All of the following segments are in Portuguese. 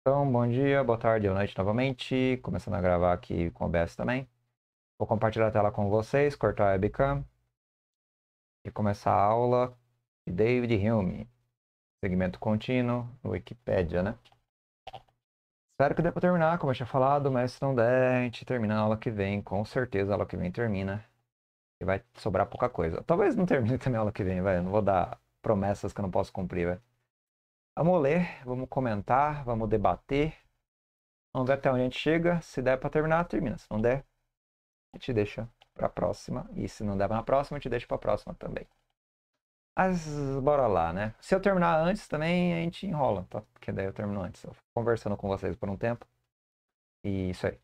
Então, bom dia, boa tarde boa noite novamente. Começando a gravar aqui com o OBS também. Vou compartilhar a tela com vocês, cortar a webcam e começar a aula de David Hume. Segmento contínuo no Wikipedia, né? Espero que dê para terminar, como eu tinha falado, mas se não der, a gente termina a aula que vem. Com certeza a aula que vem termina. E vai sobrar pouca coisa. Talvez não termine também a aula que vem, velho. Não vou dar promessas que eu não posso cumprir, velho. Vamos ler, vamos comentar, vamos debater. Vamos ver até onde a gente chega. Se der para terminar, termina. Se não der, a gente deixa para a próxima. E se não der para a próxima, a gente deixa para a próxima também. Mas bora lá, né? Se eu terminar antes também, a gente enrola, tá? Porque daí eu termino antes. Eu fico conversando com vocês por um tempo. E isso aí.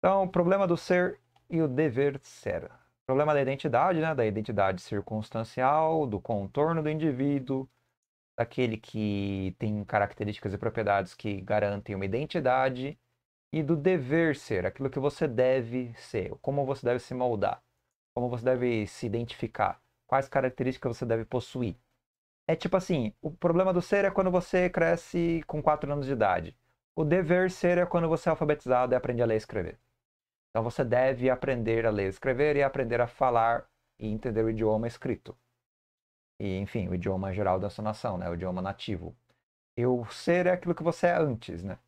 Então, o problema do ser e o dever ser. Problema da identidade, né? Da identidade circunstancial, do contorno do indivíduo daquele que tem características e propriedades que garantem uma identidade e do dever ser, aquilo que você deve ser, como você deve se moldar, como você deve se identificar, quais características você deve possuir. É tipo assim, o problema do ser é quando você cresce com 4 anos de idade. O dever ser é quando você é alfabetizado e aprende a ler e escrever. Então você deve aprender a ler e escrever e aprender a falar e entender o idioma escrito e, enfim, o idioma geral da sua nação, né? o idioma nativo. E o ser é aquilo que você é antes, né?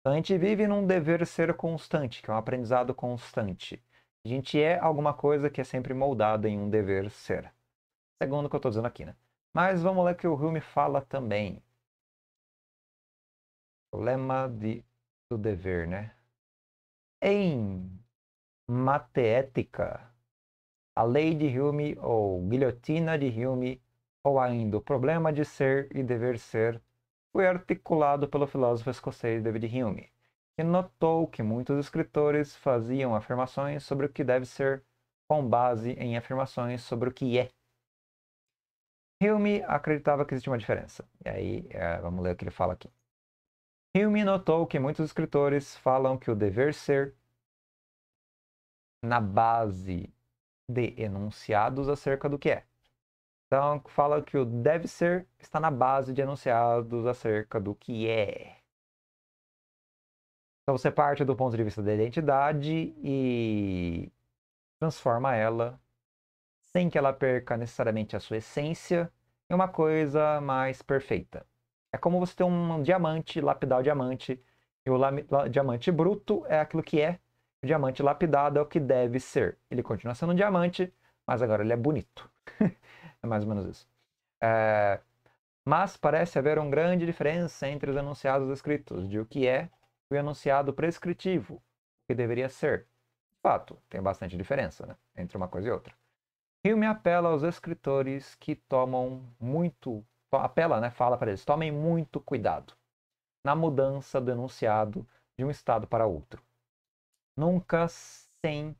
Então, a gente vive num dever ser constante, que é um aprendizado constante. A gente é alguma coisa que é sempre moldada em um dever ser. Segundo o que eu estou dizendo aqui, né? Mas vamos ler o que o Hume fala também. Problema de, do dever, né? Em mateética, a lei de Hume ou guilhotina de Hume ou ainda O Problema de Ser e Dever Ser, foi articulado pelo filósofo escocês David Hume, que notou que muitos escritores faziam afirmações sobre o que deve ser com base em afirmações sobre o que é. Hume acreditava que existe uma diferença. E aí, é, vamos ler o que ele fala aqui. Hume notou que muitos escritores falam que o dever ser, na base de enunciados acerca do que é, então, fala que o deve ser está na base de enunciados acerca do que é. Então, você parte do ponto de vista da identidade e transforma ela, sem que ela perca necessariamente a sua essência, em uma coisa mais perfeita. É como você ter um diamante, lapidar o diamante, e o diamante bruto é aquilo que é, o diamante lapidado é o que deve ser. Ele continua sendo um diamante, mas agora ele é bonito. É mais ou menos isso. É, mas parece haver uma grande diferença entre os enunciados escritos de o que é o enunciado prescritivo, o que deveria ser. De fato, tem bastante diferença né, entre uma coisa e outra. Hume apela aos escritores que tomam muito. apela, né, fala para eles, tomem muito cuidado na mudança do enunciado de um estado para outro. Nunca sem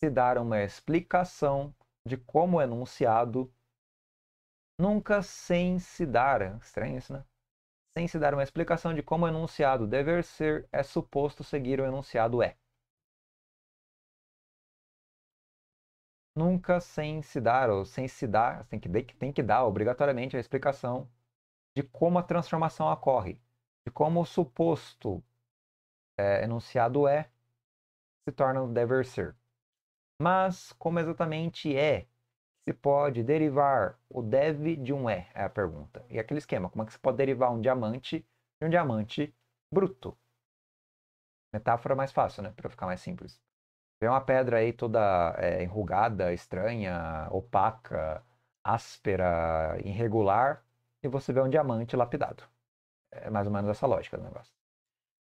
se dar uma explicação de como o enunciado nunca sem se dar, estranho isso, né? Sem se dar uma explicação de como o enunciado dever ser é suposto seguir o enunciado é. Nunca sem se dar, ou sem se dar, tem que, tem que dar obrigatoriamente a explicação de como a transformação ocorre, de como o suposto é, enunciado é se torna o dever ser. Mas como exatamente é se pode derivar o deve de um é? É a pergunta. E aquele esquema, como é que se pode derivar um diamante de um diamante bruto? Metáfora mais fácil, né? Para ficar mais simples. Vê uma pedra aí toda é, enrugada, estranha, opaca, áspera, irregular, e você vê um diamante lapidado. É mais ou menos essa lógica do negócio.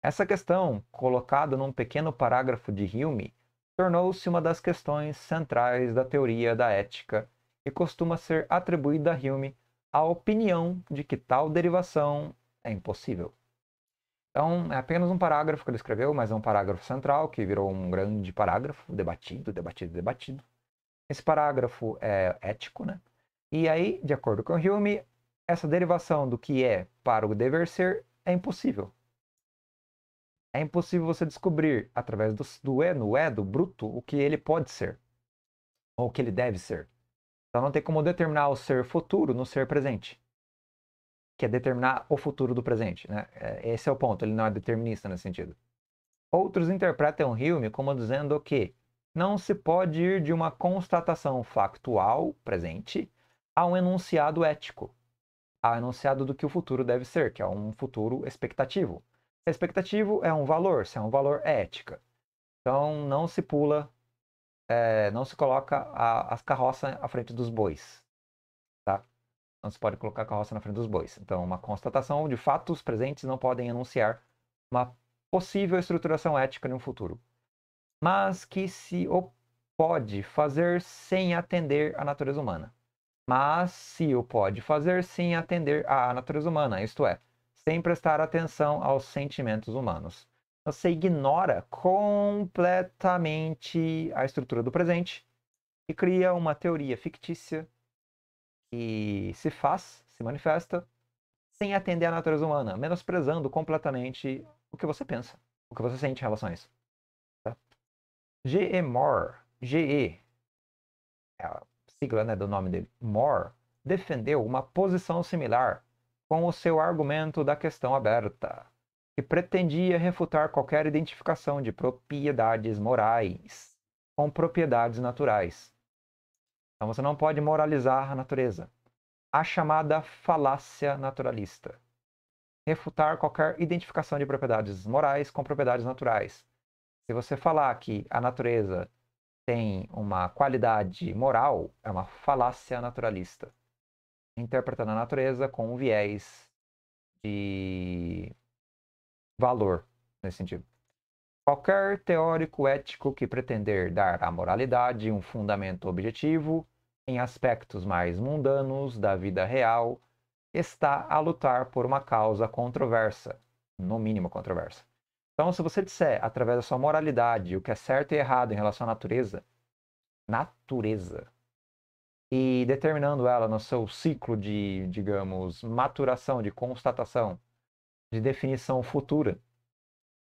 Essa questão, colocada num pequeno parágrafo de Hume, tornou-se uma das questões centrais da teoria da ética e costuma ser atribuída a Hume a opinião de que tal derivação é impossível. Então, é apenas um parágrafo que ele escreveu, mas é um parágrafo central que virou um grande parágrafo, debatido, debatido, debatido. Esse parágrafo é ético, né? E aí, de acordo com Hume, essa derivação do que é para o dever ser é impossível é impossível você descobrir, através do, do é, no é, do bruto, o que ele pode ser, ou o que ele deve ser. Então não tem como determinar o ser futuro no ser presente, que é determinar o futuro do presente. Né? É, esse é o ponto, ele não é determinista nesse sentido. Outros interpretam Hume como dizendo que não se pode ir de uma constatação factual presente a um enunciado ético, a um enunciado do que o futuro deve ser, que é um futuro expectativo. Expectativo é um valor, se é um valor é ética. Então não se pula, é, não se coloca a, as carroças à frente dos bois. Tá? Não se pode colocar a carroça na frente dos bois. Então, uma constatação de fatos presentes não podem anunciar uma possível estruturação ética no futuro, mas que se pode fazer sem atender à natureza humana. Mas se o pode fazer sem atender à natureza humana, isto é, sem prestar atenção aos sentimentos humanos. Você ignora completamente a estrutura do presente e cria uma teoria fictícia que se faz, se manifesta, sem atender à natureza humana, menosprezando completamente o que você pensa, o que você sente em relação a isso. Tá? G.E. Moore, G.E., é a sigla né, do nome dele, Moore, defendeu uma posição similar com o seu argumento da questão aberta, que pretendia refutar qualquer identificação de propriedades morais com propriedades naturais. Então você não pode moralizar a natureza. A chamada falácia naturalista. Refutar qualquer identificação de propriedades morais com propriedades naturais. Se você falar que a natureza tem uma qualidade moral, é uma falácia naturalista interpretando a natureza com um viés de valor, nesse sentido. Qualquer teórico ético que pretender dar à moralidade um fundamento objetivo em aspectos mais mundanos da vida real está a lutar por uma causa controversa, no mínimo controversa. Então, se você disser através da sua moralidade o que é certo e errado em relação à natureza, natureza, e determinando ela no seu ciclo de, digamos, maturação, de constatação, de definição futura,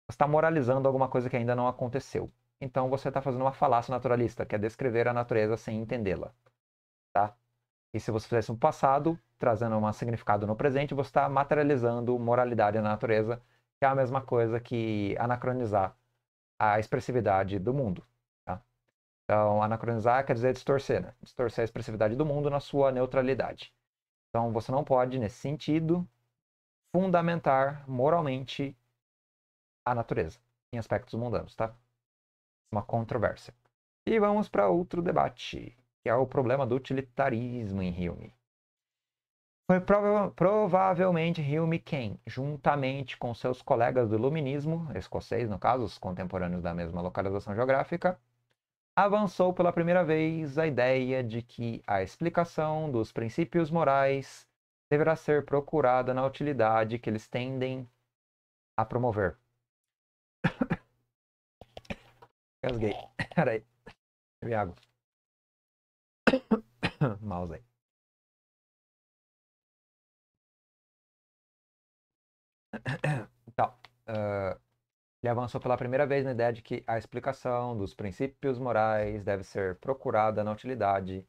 está moralizando alguma coisa que ainda não aconteceu. Então você está fazendo uma falácia naturalista, que é descrever a natureza sem entendê-la. Tá? E se você fizesse um passado, trazendo um significado no presente, você está materializando moralidade na natureza, que é a mesma coisa que anacronizar a expressividade do mundo. Então, anacronizar quer dizer distorcer, né? Distorcer a expressividade do mundo na sua neutralidade. Então, você não pode, nesse sentido, fundamentar moralmente a natureza em aspectos mundanos, tá? Uma controvérsia. E vamos para outro debate, que é o problema do utilitarismo em Hume. Foi prova provavelmente Hume quem, juntamente com seus colegas do iluminismo, escocês no caso, os contemporâneos da mesma localização geográfica, avançou pela primeira vez a ideia de que a explicação dos princípios morais deverá ser procurada na utilidade que eles tendem a promover. Casguei. Peraí. Bebe Mouse aí. Então, uh, ele avançou pela primeira vez na ideia de que a explicação dos princípios morais deve ser procurada na utilidade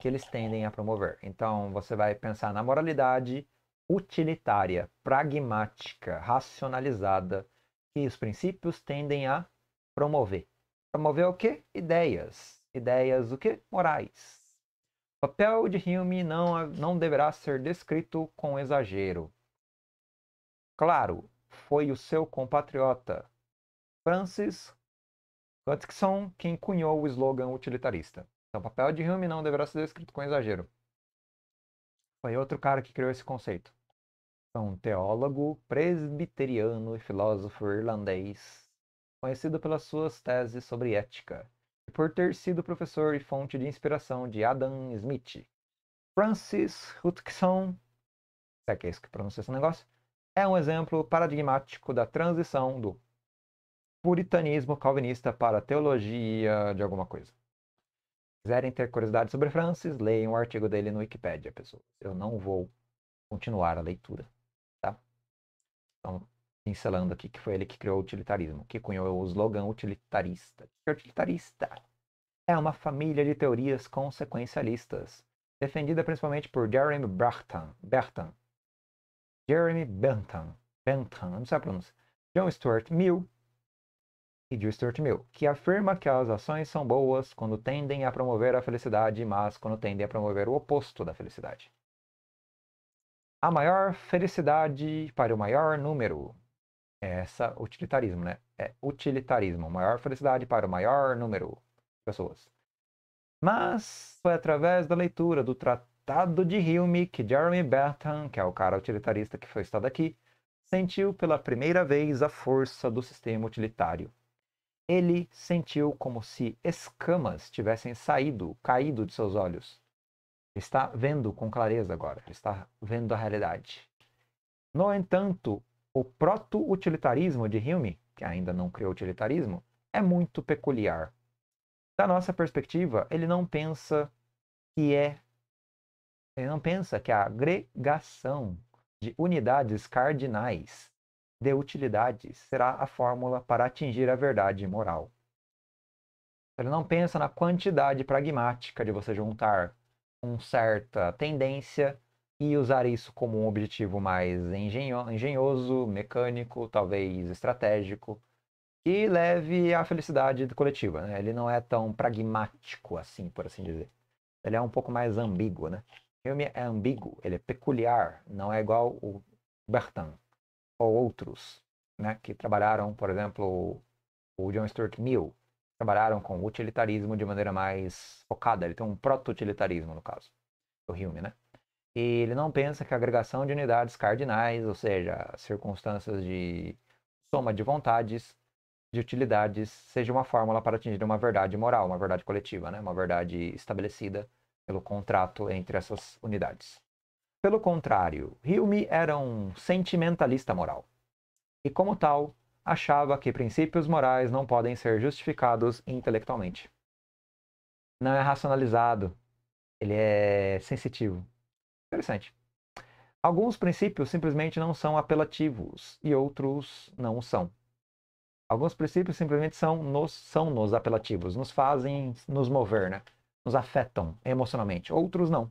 que eles tendem a promover. Então, você vai pensar na moralidade utilitária, pragmática, racionalizada, que os princípios tendem a promover. Promover o quê? Ideias. Ideias o quê? Morais. O papel de Hume não, não deverá ser descrito com exagero. Claro, foi o seu compatriota Francis Hutchinson quem cunhou o slogan utilitarista. Então, o papel de Hume não deverá ser descrito com exagero. Foi outro cara que criou esse conceito. É um teólogo presbiteriano e filósofo irlandês, conhecido pelas suas teses sobre ética, e por ter sido professor e fonte de inspiração de Adam Smith. Francis Hutchinson, será é que é isso que pronuncia esse negócio? é um exemplo paradigmático da transição do puritanismo calvinista para teologia de alguma coisa. Se quiserem ter curiosidade sobre Francis, leiam o artigo dele no Wikipedia, pessoal. Eu não vou continuar a leitura, tá? Então, pincelando aqui que foi ele que criou o utilitarismo, que cunhou o slogan utilitarista. O que é utilitarista? É uma família de teorias consequencialistas, defendida principalmente por Jeremy Bertrand Jeremy Bentham, Bentham, não sei a pronúncia, John Stuart Mill e Jill Stuart Mill, que afirma que as ações são boas quando tendem a promover a felicidade, mas quando tendem a promover o oposto da felicidade. A maior felicidade para o maior número. É essa utilitarismo, né? É utilitarismo. Maior felicidade para o maior número de pessoas. Mas foi através da leitura do tratado estado de Hume que Jeremy Bentham, que é o cara utilitarista que foi estado aqui, sentiu pela primeira vez a força do sistema utilitário. Ele sentiu como se escamas tivessem saído, caído de seus olhos. Está vendo com clareza agora, está vendo a realidade. No entanto, o proto-utilitarismo de Hume, que ainda não criou utilitarismo, é muito peculiar. Da nossa perspectiva, ele não pensa que é ele não pensa que a agregação de unidades cardinais de utilidade será a fórmula para atingir a verdade moral. Ele não pensa na quantidade pragmática de você juntar uma certa tendência e usar isso como um objetivo mais engenhoso, mecânico, talvez estratégico, que leve à felicidade coletiva. Né? Ele não é tão pragmático assim, por assim dizer. Ele é um pouco mais ambíguo, né? filme é ambíguo, ele é peculiar, não é igual o Bertrand ou outros, né, que trabalharam, por exemplo, o John Stuart Mill, trabalharam com utilitarismo de maneira mais focada, ele tem um proto-utilitarismo no caso, o Hume, né? E ele não pensa que a agregação de unidades cardinais, ou seja, circunstâncias de soma de vontades, de utilidades, seja uma fórmula para atingir uma verdade moral, uma verdade coletiva, né? uma verdade estabelecida pelo contrato entre essas unidades. Pelo contrário, Hume era um sentimentalista moral e, como tal, achava que princípios morais não podem ser justificados intelectualmente. Não é racionalizado, ele é sensitivo. Interessante. Alguns princípios simplesmente não são apelativos e outros não são. Alguns princípios simplesmente são nos, são nos apelativos, nos fazem nos mover, né? nos afetam emocionalmente, outros não.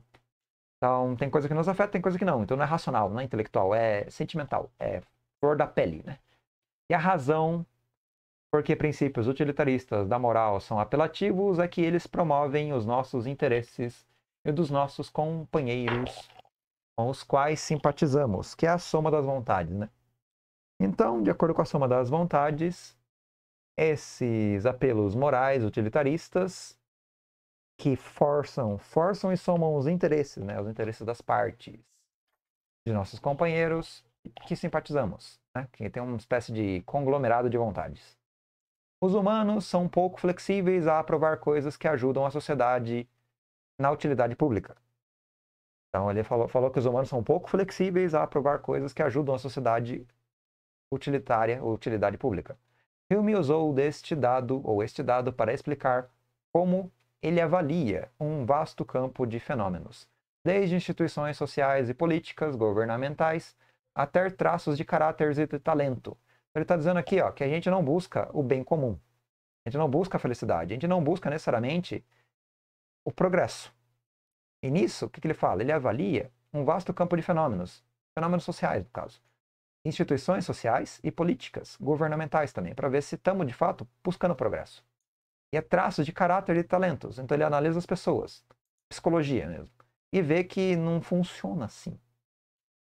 Então, tem coisa que nos afeta, tem coisa que não. Então, não é racional, não é intelectual, é sentimental, é flor da pele, né? E a razão porque princípios utilitaristas da moral são apelativos é que eles promovem os nossos interesses e dos nossos companheiros com os quais simpatizamos, que é a soma das vontades, né? Então, de acordo com a soma das vontades, esses apelos morais utilitaristas que forçam, forçam e somam os interesses, né? Os interesses das partes, de nossos companheiros que simpatizamos, né? Que tem uma espécie de conglomerado de vontades. Os humanos são pouco flexíveis a aprovar coisas que ajudam a sociedade na utilidade pública. Então ele falou, falou que os humanos são pouco flexíveis a aprovar coisas que ajudam a sociedade utilitária ou utilidade pública. Hume usou deste dado ou este dado para explicar como ele avalia um vasto campo de fenômenos, desde instituições sociais e políticas, governamentais, até traços de caráter e de talento. Ele está dizendo aqui ó, que a gente não busca o bem comum, a gente não busca a felicidade, a gente não busca necessariamente o progresso. E nisso, o que, que ele fala? Ele avalia um vasto campo de fenômenos, fenômenos sociais, no caso, instituições sociais e políticas, governamentais também, para ver se estamos de fato buscando progresso. E é traços de caráter e talentos. Então ele analisa as pessoas, psicologia mesmo, e vê que não funciona assim.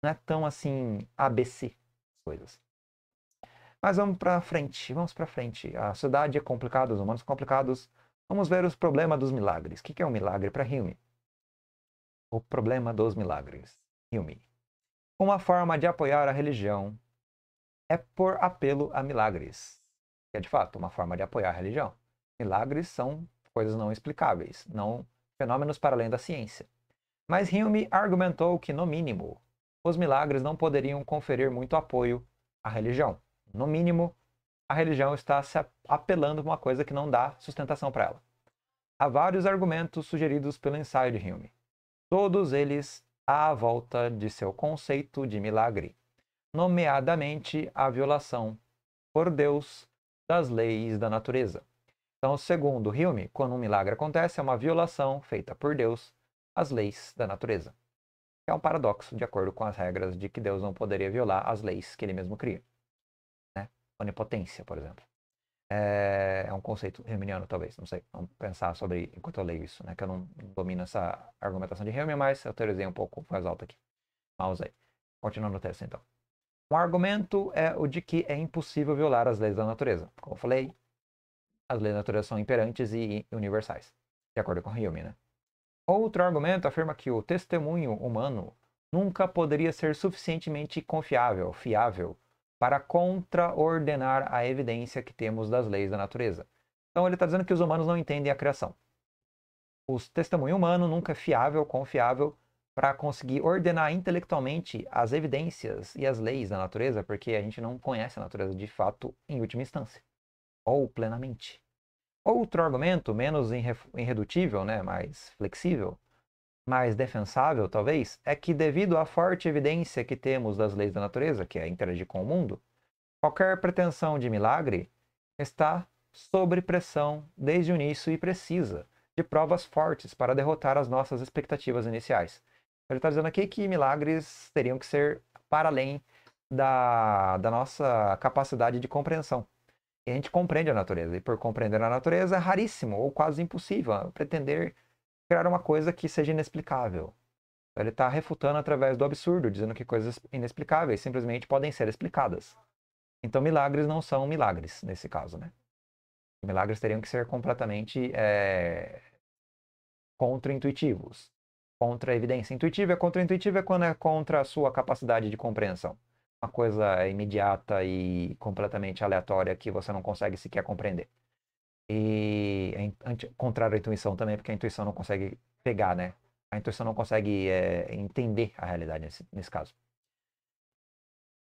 Não é tão assim ABC coisas. Mas vamos para frente, vamos para frente. A sociedade é complicada, os humanos são complicados. Vamos ver os problemas dos milagres. O que é um milagre para Hume? O problema dos milagres. Hume. Uma forma de apoiar a religião é por apelo a milagres. Que é de fato uma forma de apoiar a religião. Milagres são coisas não explicáveis, não fenômenos para além da ciência. Mas Hume argumentou que, no mínimo, os milagres não poderiam conferir muito apoio à religião. No mínimo, a religião está se apelando para uma coisa que não dá sustentação para ela. Há vários argumentos sugeridos pelo ensaio de Hume, todos eles à volta de seu conceito de milagre, nomeadamente a violação por Deus das leis da natureza. Então, segundo Hume, quando um milagre acontece, é uma violação feita por Deus às leis da natureza. É um paradoxo, de acordo com as regras de que Deus não poderia violar as leis que ele mesmo cria. Né? Onipotência, por exemplo. É, é um conceito Humeano, talvez, não sei. Vamos pensar sobre enquanto eu leio isso, né? que eu não domino essa argumentação de Hume, mas eu teorizei um pouco mais alto aqui. Mouse aí. Continuando o texto, então. Um argumento é o de que é impossível violar as leis da natureza. Como eu falei, as leis da natureza são imperantes e universais, de acordo com Hume, né? Outro argumento afirma que o testemunho humano nunca poderia ser suficientemente confiável, fiável, para contraordenar a evidência que temos das leis da natureza. Então ele está dizendo que os humanos não entendem a criação. O testemunho humano nunca é fiável, confiável, para conseguir ordenar intelectualmente as evidências e as leis da natureza, porque a gente não conhece a natureza de fato em última instância ou plenamente. Outro argumento, menos irredutível, né, mais flexível, mais defensável talvez, é que devido à forte evidência que temos das leis da natureza, que é interagir com o mundo, qualquer pretensão de milagre está sob pressão desde o início e precisa de provas fortes para derrotar as nossas expectativas iniciais. Ele está dizendo aqui que milagres teriam que ser para além da, da nossa capacidade de compreensão a gente compreende a natureza. E por compreender a natureza, é raríssimo ou quase impossível ah, pretender criar uma coisa que seja inexplicável. Então, ele está refutando através do absurdo, dizendo que coisas inexplicáveis simplesmente podem ser explicadas. Então, milagres não são milagres nesse caso, né? Milagres teriam que ser completamente eh, é... contra-intuitivos. Contra a evidência. Intuitiva é contra-intuitiva é quando é contra a sua capacidade de compreensão uma coisa imediata e completamente aleatória que você não consegue sequer compreender. E é contrário à intuição também, porque a intuição não consegue pegar, né? A intuição não consegue é, entender a realidade nesse, nesse caso.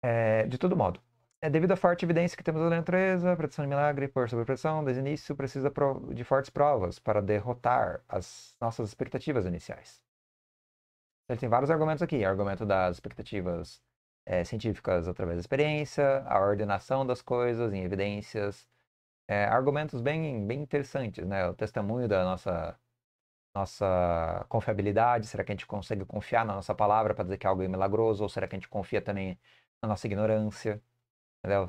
É, de todo modo, é devido à forte evidência que temos da natureza, predição de milagre por sobrepressão, desde o início precisa de fortes provas para derrotar as nossas expectativas iniciais. Ele tem vários argumentos aqui, argumento das expectativas é, científicas através da experiência, a ordenação das coisas em evidências, é, argumentos bem, bem interessantes, né? O testemunho da nossa nossa confiabilidade, será que a gente consegue confiar na nossa palavra para dizer que é algo é milagroso, ou será que a gente confia também na nossa ignorância?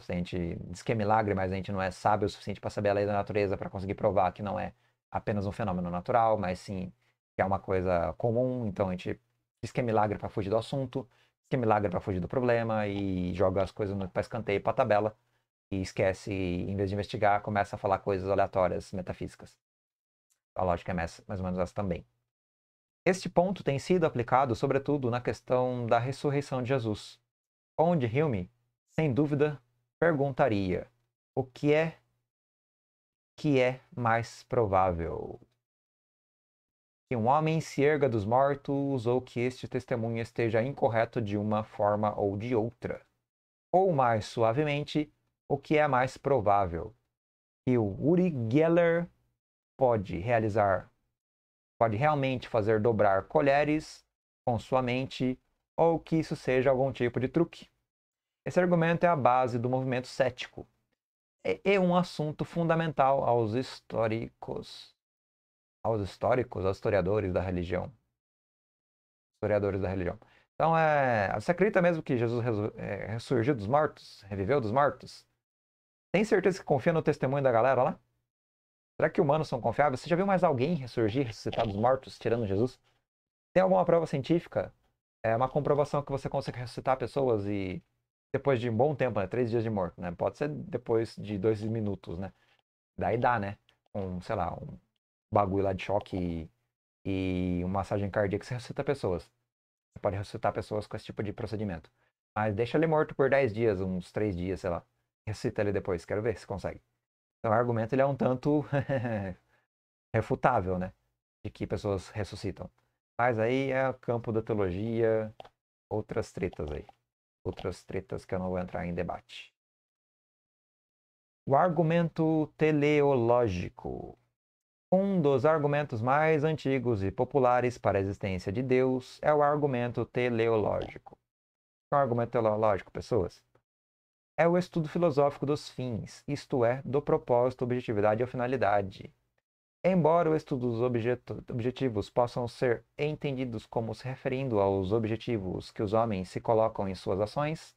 Se a gente diz que é milagre, mas a gente não é sábio o suficiente para saber a lei da natureza, para conseguir provar que não é apenas um fenômeno natural, mas sim que é uma coisa comum, então a gente diz que é milagre para fugir do assunto que milagre para fugir do problema e joga as coisas para escanteio, para tabela e esquece, e, em vez de investigar, começa a falar coisas aleatórias, metafísicas. A lógica é mais, mais ou menos essa também. Este ponto tem sido aplicado, sobretudo, na questão da ressurreição de Jesus, onde Hume, sem dúvida, perguntaria: o que é que é mais provável? que um homem se erga dos mortos ou que este testemunho esteja incorreto de uma forma ou de outra. Ou mais suavemente, o que é mais provável, que o Uri Geller pode realizar, pode realmente fazer dobrar colheres com sua mente ou que isso seja algum tipo de truque. Esse argumento é a base do movimento cético e é, é um assunto fundamental aos históricos aos históricos, aos historiadores da religião. Historiadores da religião. Então, é, você acredita mesmo que Jesus é, ressurgiu dos mortos? Reviveu dos mortos? Tem certeza que confia no testemunho da galera lá? Será que humanos são confiáveis? Você já viu mais alguém ressurgir, ressuscitar dos mortos, tirando Jesus? Tem alguma prova científica? É uma comprovação que você consegue ressuscitar pessoas e depois de um bom tempo, né? Três dias de morto, né? Pode ser depois de dois minutos, né? Daí dá, né? Um, sei lá, um bagulho lá de choque e, e uma massagem cardíaca, você ressuscita pessoas. Você pode ressuscitar pessoas com esse tipo de procedimento. Mas deixa ele morto por 10 dias, uns 3 dias, sei lá. Ressuscita ele depois, quero ver se consegue. Então o argumento ele é um tanto refutável, né? De que pessoas ressuscitam. Mas aí é o campo da teologia, outras tretas aí. Outras tretas que eu não vou entrar em debate. O argumento teleológico. Um dos argumentos mais antigos e populares para a existência de Deus é o argumento teleológico. É o argumento teleológico, pessoas? É o estudo filosófico dos fins, isto é, do propósito, objetividade ou finalidade. Embora o estudo dos objetivos possam ser entendidos como se referindo aos objetivos que os homens se colocam em suas ações,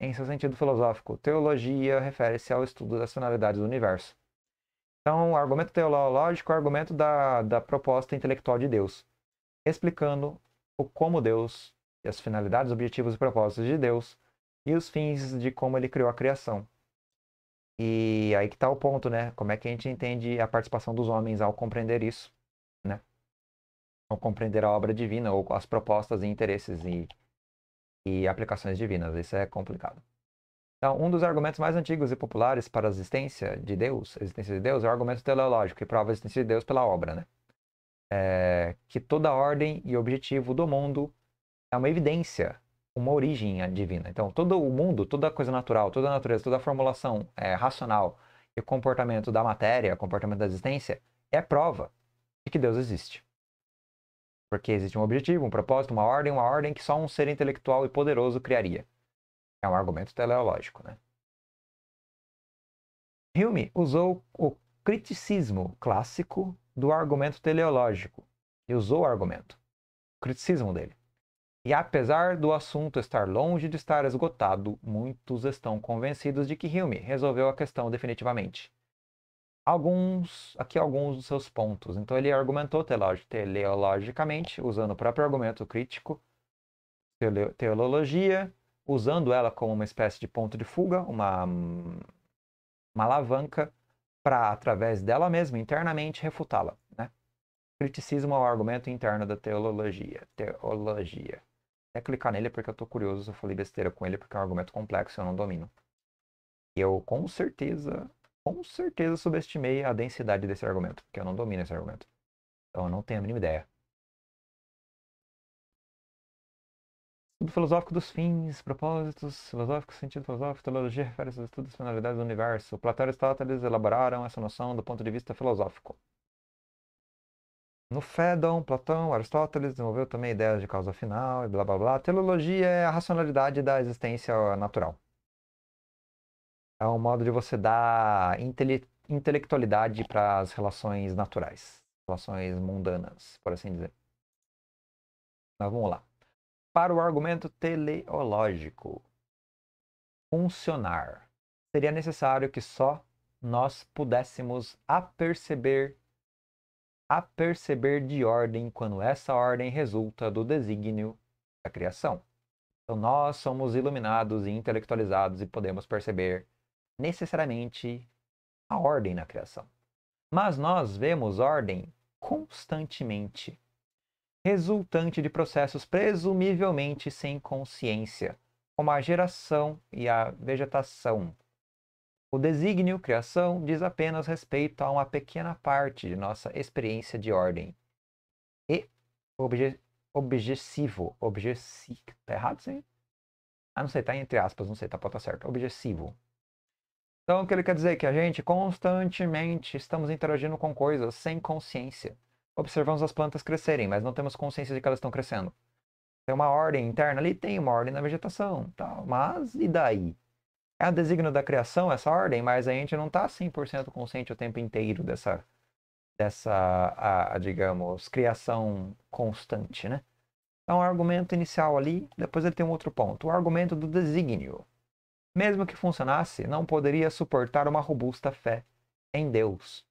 em seu sentido filosófico, teologia refere-se ao estudo das finalidades do universo. Então, argumento teológico é o argumento da, da proposta intelectual de Deus, explicando o como Deus, e as finalidades, objetivos e propósitos de Deus, e os fins de como ele criou a criação. E aí que está o ponto, né? Como é que a gente entende a participação dos homens ao compreender isso, né? Ao compreender a obra divina, ou as propostas e interesses e, e aplicações divinas. Isso é complicado. Então, um dos argumentos mais antigos e populares para a existência de Deus, a existência de Deus, é o argumento teleológico, que prova a existência de Deus pela obra, né? É, que toda ordem e objetivo do mundo é uma evidência, uma origem divina. Então, todo o mundo, toda coisa natural, toda a natureza, toda a formulação é, racional e comportamento da matéria, comportamento da existência, é prova de que Deus existe. Porque existe um objetivo, um propósito, uma ordem, uma ordem que só um ser intelectual e poderoso criaria. É um argumento teleológico, né? Hume usou o criticismo clássico do argumento teleológico. Ele usou o argumento, o criticismo dele. E apesar do assunto estar longe de estar esgotado, muitos estão convencidos de que Hume resolveu a questão definitivamente. Alguns, aqui alguns dos seus pontos. Então ele argumentou teleologicamente, usando o próprio argumento crítico, teleologia, usando ela como uma espécie de ponto de fuga, uma, uma alavanca, para, através dela mesma, internamente, refutá-la. Né? Criticismo é o argumento interno da teologia. Teologia. Até clicar nele porque eu estou curioso, eu falei besteira com ele porque é um argumento complexo e eu não domino. Eu com certeza, com certeza subestimei a densidade desse argumento, porque eu não domino esse argumento. Então eu não tenho a mínima ideia. Estudo filosófico dos fins, propósitos filosóficos, sentido filosófico, teologia refere-se aos estudos e finalidades do universo. Platão e Aristóteles elaboraram essa noção do ponto de vista filosófico. No Fédon, Platão, Aristóteles desenvolveu também ideias de causa final e blá blá blá. Teologia é a racionalidade da existência natural. É um modo de você dar intele intelectualidade para as relações naturais, relações mundanas, por assim dizer. Mas vamos lá para o argumento teleológico funcionar, seria necessário que só nós pudéssemos aperceber aperceber de ordem quando essa ordem resulta do desígnio da criação. Então nós somos iluminados e intelectualizados e podemos perceber necessariamente a ordem na criação. Mas nós vemos ordem constantemente resultante de processos presumivelmente sem consciência, como a geração e a vegetação. O desígnio criação diz apenas respeito a uma pequena parte de nossa experiência de ordem. E obje, objetivo, tá errado isso aí? Ah, não sei, tá entre aspas, não sei, tá, pode estar tá certo. Objetivo. Então, o que ele quer dizer? É que a gente constantemente estamos interagindo com coisas sem consciência observamos as plantas crescerem, mas não temos consciência de que elas estão crescendo. Tem uma ordem interna ali, tem uma ordem na vegetação, tal. mas e daí? É um designo da criação essa ordem, mas a gente não está 100% consciente o tempo inteiro dessa, dessa a, a, digamos, criação constante, né? Então, o argumento inicial ali, depois ele tem um outro ponto. O argumento do desígnio. Mesmo que funcionasse, não poderia suportar uma robusta fé em Deus.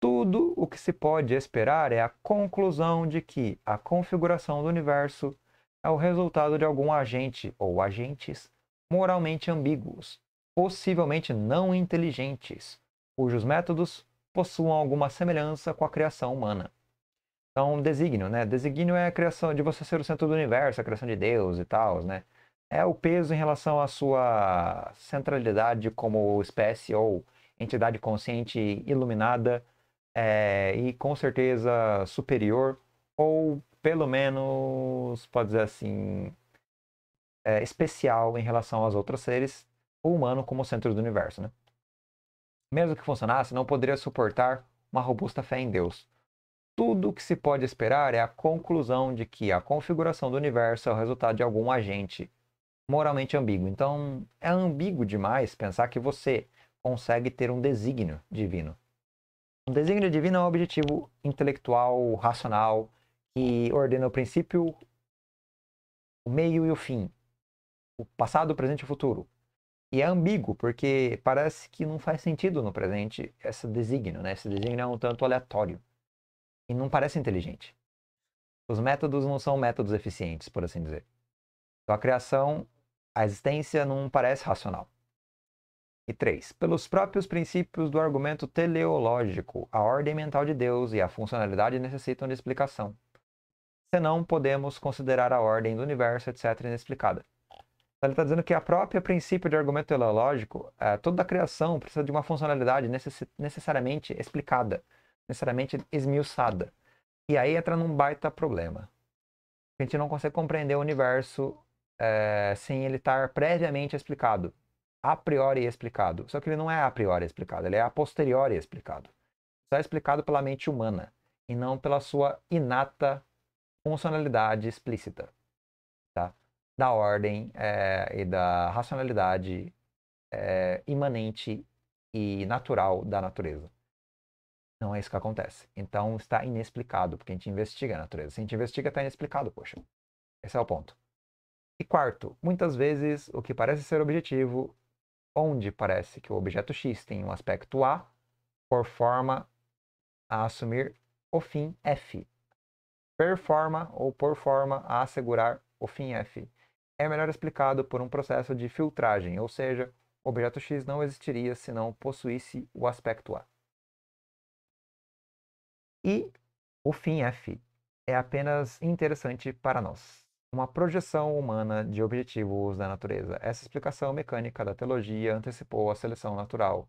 Tudo o que se pode esperar é a conclusão de que a configuração do universo é o resultado de algum agente ou agentes moralmente ambíguos, possivelmente não inteligentes, cujos métodos possuam alguma semelhança com a criação humana. Então, designio, né? Desígnio é a criação de você ser o centro do universo, a criação de Deus e tal, né? É o peso em relação à sua centralidade como espécie ou entidade consciente iluminada é, e com certeza superior, ou pelo menos, pode dizer assim, é, especial em relação às outras seres, o humano como centro do universo. Né? Mesmo que funcionasse, não poderia suportar uma robusta fé em Deus. Tudo o que se pode esperar é a conclusão de que a configuração do universo é o resultado de algum agente moralmente ambíguo. Então, é ambíguo demais pensar que você consegue ter um desígnio divino. O desígnio divino é um objetivo intelectual, racional, que ordena o princípio, o meio e o fim, o passado, o presente e o futuro. E é ambíguo, porque parece que não faz sentido no presente esse desígnio, né? Esse desígnio é um tanto aleatório e não parece inteligente. Os métodos não são métodos eficientes, por assim dizer. Então a criação, a existência não parece racional. E 3. Pelos próprios princípios do argumento teleológico, a ordem mental de Deus e a funcionalidade necessitam de explicação. Senão, podemos considerar a ordem do universo, etc., inexplicada. Então, ele está dizendo que a própria princípio de argumento teleológico, é, toda a criação precisa de uma funcionalidade necess necessariamente explicada, necessariamente esmiuçada. E aí entra num baita problema. A gente não consegue compreender o universo é, sem ele estar previamente explicado a priori explicado. Só que ele não é a priori explicado, ele é a posteriori explicado. Só é explicado pela mente humana e não pela sua inata funcionalidade explícita, tá? da ordem é, e da racionalidade é, imanente e natural da natureza. Não é isso que acontece. Então está inexplicado, porque a gente investiga a natureza. Se a gente investiga, está inexplicado, poxa. Esse é o ponto. E quarto, muitas vezes o que parece ser objetivo onde parece que o objeto X tem um aspecto A, por forma a assumir o fim F. Performa ou por forma a assegurar o fim F. É melhor explicado por um processo de filtragem, ou seja, o objeto X não existiria se não possuísse o aspecto A. E o fim F é apenas interessante para nós uma projeção humana de objetivos da natureza. Essa explicação mecânica da teologia antecipou a seleção natural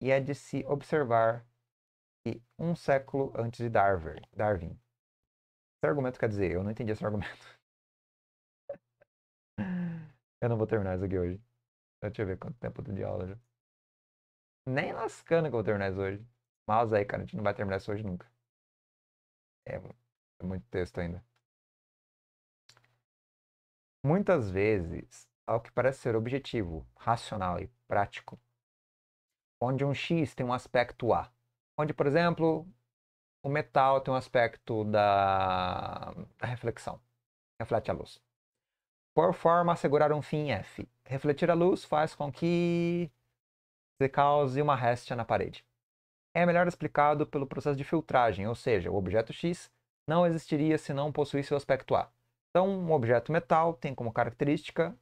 e é de se observar que um século antes de Darwin. Esse argumento quer dizer, eu não entendi esse argumento. eu não vou terminar isso aqui hoje. Deixa eu ver quanto tempo eu tenho de aula Nem lascando que eu vou terminar isso hoje. Mas aí, é, cara, a gente não vai terminar isso hoje nunca. É, é muito texto ainda. Muitas vezes, ao que parece ser objetivo, racional e prático, onde um X tem um aspecto A. Onde, por exemplo, o metal tem um aspecto da, da reflexão, reflete a luz. Por forma a assegurar um fim F. Refletir a luz faz com que se cause uma réstia na parede. É melhor explicado pelo processo de filtragem, ou seja, o objeto X não existiria se não possuísse o aspecto A. Então, um objeto metal tem como característica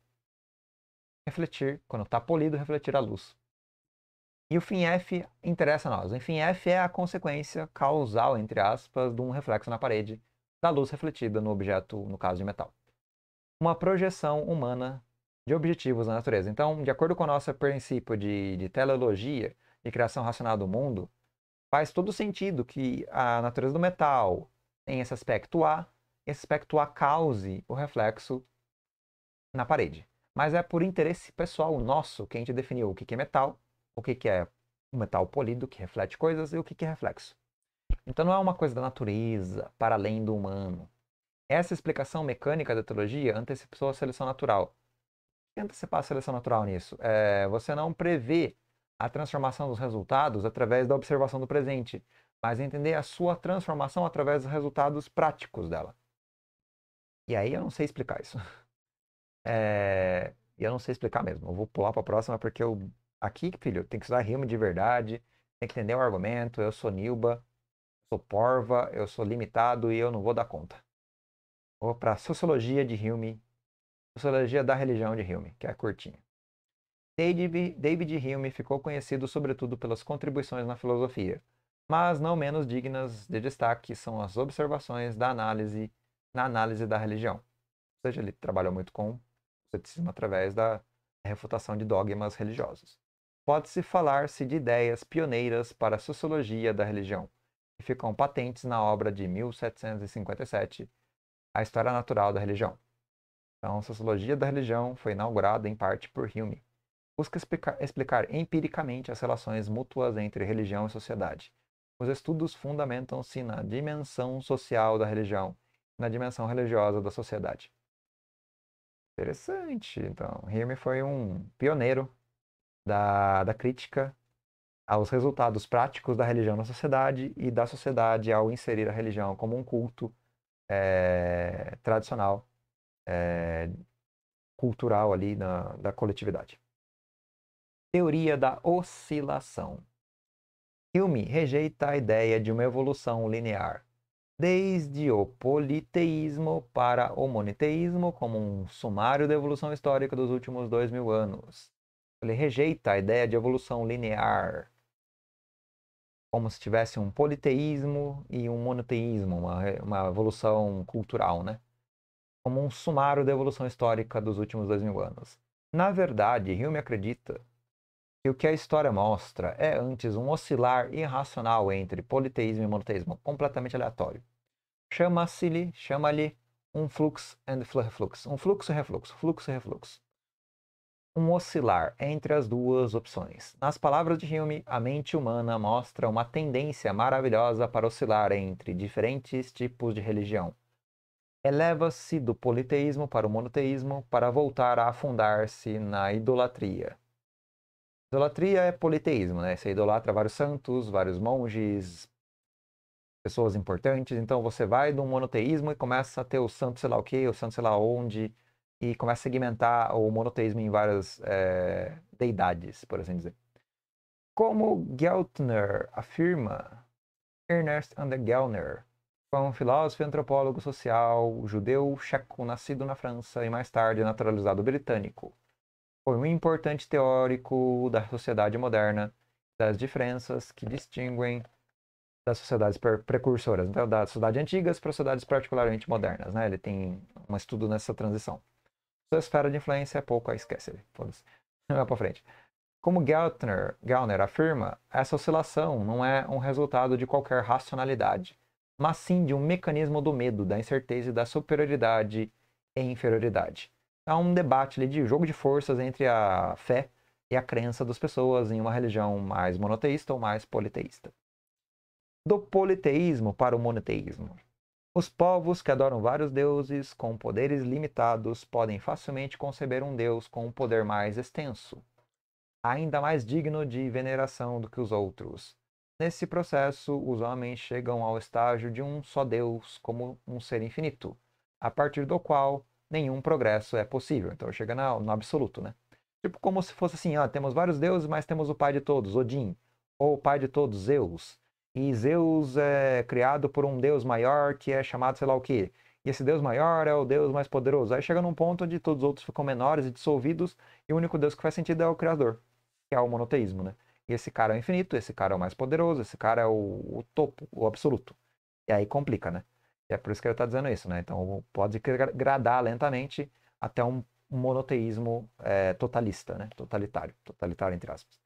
refletir, quando está polido, refletir a luz. E o fim F interessa a nós. O fim F é a consequência causal, entre aspas, de um reflexo na parede da luz refletida no objeto, no caso de metal. Uma projeção humana de objetivos na natureza. Então, de acordo com o nosso princípio de, de teleologia e criação racional do mundo, faz todo sentido que a natureza do metal tem esse aspecto A, expecto A cause o reflexo na parede. Mas é por interesse pessoal nosso que a gente definiu o que é metal, o que é metal polido, que reflete coisas, e o que é reflexo. Então não é uma coisa da natureza, para além do humano. Essa explicação mecânica da teologia antecipou a seleção natural. que antecipar a seleção natural nisso? É, você não prevê a transformação dos resultados através da observação do presente, mas entender a sua transformação através dos resultados práticos dela. E aí eu não sei explicar isso. É... E eu não sei explicar mesmo. Eu vou pular para a próxima porque eu... aqui, filho, tem que estudar rima de verdade, tem que entender o argumento. Eu sou Nilba, sou porva, eu sou limitado e eu não vou dar conta. Vou para sociologia de Hume, sociologia da religião de Hume, que é curtinha. David, David Hume ficou conhecido sobretudo pelas contribuições na filosofia, mas não menos dignas de destaque são as observações da análise na análise da religião. Ou seja, ele trabalhou muito com ceticismo através da refutação de dogmas religiosos. Pode-se falar-se de ideias pioneiras para a sociologia da religião, que ficam patentes na obra de 1757, A História Natural da Religião. Então, a sociologia da religião foi inaugurada em parte por Hume. Busca explicar, explicar empiricamente as relações mútuas entre religião e sociedade. Os estudos fundamentam-se na dimensão social da religião na dimensão religiosa da sociedade. Interessante. Então, Hume foi um pioneiro da, da crítica aos resultados práticos da religião na sociedade e da sociedade ao inserir a religião como um culto é, tradicional, é, cultural ali na, da coletividade. Teoria da oscilação. Hume rejeita a ideia de uma evolução linear desde o politeísmo para o moniteísmo, como um sumário da evolução histórica dos últimos dois mil anos. Ele rejeita a ideia de evolução linear, como se tivesse um politeísmo e um monoteísmo, uma, uma evolução cultural, né? Como um sumário da evolução histórica dos últimos dois mil anos. Na verdade, Hume acredita e o que a história mostra é antes um oscilar irracional entre politeísmo e monoteísmo, completamente aleatório. Chama-se-lhe, chama-lhe um flux and reflux, um fluxo e refluxo, fluxo e refluxo. Um oscilar entre as duas opções. Nas palavras de Hume, a mente humana mostra uma tendência maravilhosa para oscilar entre diferentes tipos de religião. Eleva-se do politeísmo para o monoteísmo para voltar a afundar-se na idolatria. Idolatria é politeísmo, né? Você idolatra vários santos, vários monges, pessoas importantes. Então você vai do monoteísmo e começa a ter o santo sei lá o quê, o santo sei lá onde, e começa a segmentar o monoteísmo em várias é, deidades, por assim dizer. Como Geltner afirma, Ernest Ander Gellner foi um filósofo e antropólogo social judeu checo nascido na França e mais tarde naturalizado britânico foi um importante teórico da sociedade moderna, das diferenças que distinguem das sociedades precursoras, então, da sociedade antigas para sociedades particularmente modernas. Né? Ele tem um estudo nessa transição. Sua esfera de influência é pouco a vamos lá para frente. Como Geltner, Gellner afirma, essa oscilação não é um resultado de qualquer racionalidade, mas sim de um mecanismo do medo, da incerteza e da superioridade e inferioridade. Há um debate ali de jogo de forças entre a fé e a crença das pessoas em uma religião mais monoteísta ou mais politeísta. Do politeísmo para o monoteísmo. Os povos que adoram vários deuses com poderes limitados podem facilmente conceber um deus com um poder mais extenso, ainda mais digno de veneração do que os outros. Nesse processo, os homens chegam ao estágio de um só Deus como um ser infinito, a partir do qual nenhum progresso é possível. Então chega na, no absoluto, né? Tipo como se fosse assim, ah, temos vários deuses, mas temos o pai de todos, Odin, ou o pai de todos, Zeus. E Zeus é criado por um deus maior que é chamado sei lá o quê. E esse deus maior é o deus mais poderoso. Aí chega num ponto onde todos os outros ficam menores e dissolvidos, e o único deus que faz sentido é o criador, que é o monoteísmo, né? E esse cara é o infinito, esse cara é o mais poderoso, esse cara é o, o topo, o absoluto. E aí complica, né? E é por isso que ele está dizendo isso, né? Então pode gradar lentamente até um monoteísmo é, totalista, né? Totalitário, totalitário entre aspas.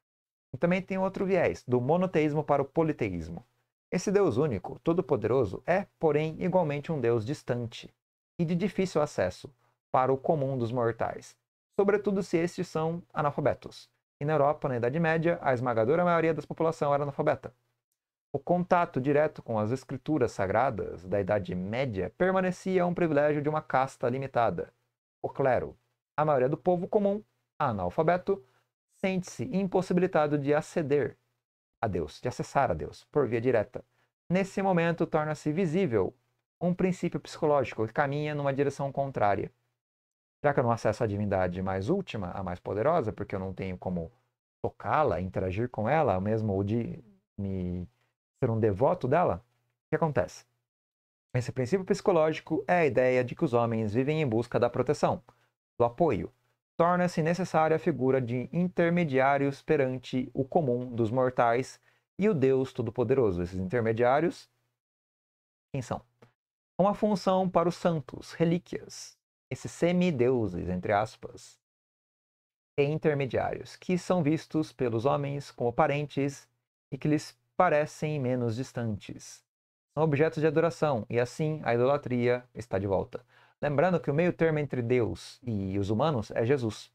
E também tem outro viés, do monoteísmo para o politeísmo. Esse Deus único, todo-poderoso, é, porém, igualmente um Deus distante e de difícil acesso para o comum dos mortais, sobretudo se estes são analfabetos. E na Europa, na Idade Média, a esmagadora maioria da população era analfabeta. O contato direto com as escrituras sagradas da Idade Média permanecia um privilégio de uma casta limitada, o clero. A maioria do povo comum, analfabeto, sente-se impossibilitado de aceder a Deus, de acessar a Deus, por via direta. Nesse momento, torna-se visível um princípio psicológico que caminha numa direção contrária. Já que eu não acesso a divindade mais última, a mais poderosa, porque eu não tenho como tocá-la, interagir com ela, mesmo ou de me ser um devoto dela, o que acontece? Esse princípio psicológico é a ideia de que os homens vivem em busca da proteção, do apoio. Torna-se necessária a figura de intermediários perante o comum dos mortais e o Deus Todo-Poderoso. Esses intermediários, quem são? Uma função para os santos, relíquias, esses semideuses, entre aspas, e intermediários, que são vistos pelos homens como parentes e que lhes parecem menos distantes. São objetos de adoração, e assim a idolatria está de volta. Lembrando que o meio termo entre Deus e os humanos é Jesus.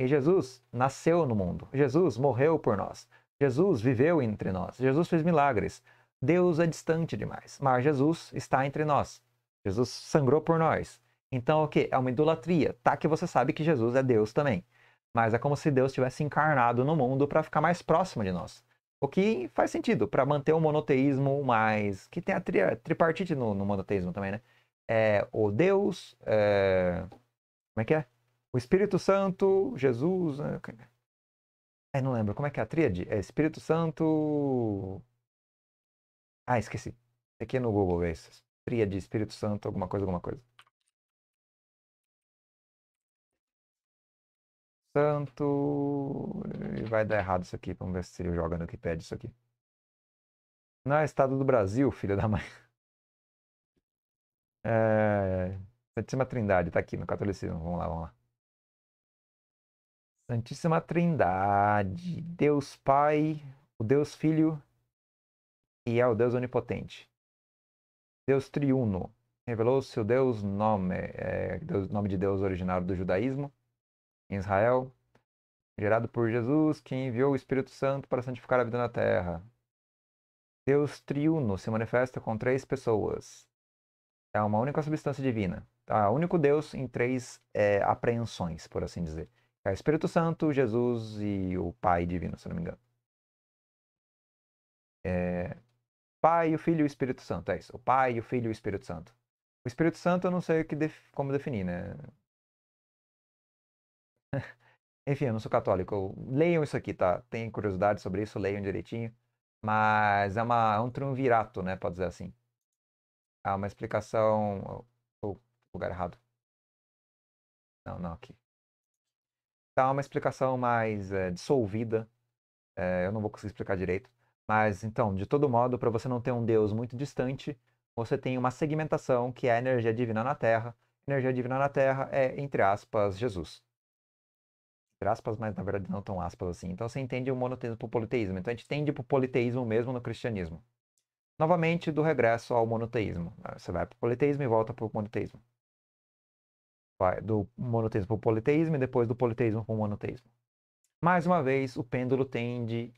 E Jesus nasceu no mundo. Jesus morreu por nós. Jesus viveu entre nós. Jesus fez milagres. Deus é distante demais, mas Jesus está entre nós. Jesus sangrou por nós. Então, o que? É uma idolatria. Tá que você sabe que Jesus é Deus também. Mas é como se Deus tivesse encarnado no mundo para ficar mais próximo de nós. O que faz sentido para manter o monoteísmo mais. que tem a tri, tripartite no, no, monoteísmo também, né? É o Deus, é... como é que é? O Espírito Santo, Jesus. Né? É, é? é, não lembro. Como é que é a tríade? É Espírito Santo. Ah, esqueci. Aqui no Google, é isso. Tríade, Espírito Santo, alguma coisa, alguma coisa. Santo. Eh, e vai dar errado isso aqui. Vamos ver se ele joga no que pede isso aqui. Não é Estado do Brasil, filha da mãe. É... é Santíssima Trindade, tá aqui no catolicismo. Vamos lá, vamos lá. Santíssima Trindade, Deus Pai, o Deus Filho e é o Deus Onipotente. Deus Triuno, revelou seu Deus nome, é, Deus, nome de Deus originário do judaísmo, em Israel, gerado por Jesus, que enviou o Espírito Santo para santificar a vida na terra. Deus triuno se manifesta com três pessoas. É uma única substância divina. Tá, o Único Deus em três é, apreensões, por assim dizer. É Espírito Santo, Jesus e o Pai Divino, se não me engano. É... Pai, o Filho e o Espírito Santo. É isso. O Pai, o Filho e o Espírito Santo. O Espírito Santo eu não sei def... como definir, né? Enfim, eu não sou católico. Leiam isso aqui, tá? Tem curiosidade sobre isso, leiam direitinho. Mas é, uma, é um triunvirato, né? Pode dizer assim. Há uma explicação. Oh, oh lugar errado. Não, não, aqui. Então, é uma explicação mais é, dissolvida. É, eu não vou conseguir explicar direito. Mas, então, de todo modo, para você não ter um Deus muito distante, você tem uma segmentação que é a energia divina na Terra. Energia divina na Terra é, entre aspas, Jesus aspas, mas na verdade não tão aspas assim. Então você entende o monoteísmo para o politeísmo. Então a gente tende para o politeísmo mesmo no cristianismo. Novamente, do regresso ao monoteísmo. Você vai para o politeísmo e volta para o monoteísmo. Vai do monoteísmo para o politeísmo e depois do politeísmo para o monoteísmo. Mais uma vez, o pêndulo tende,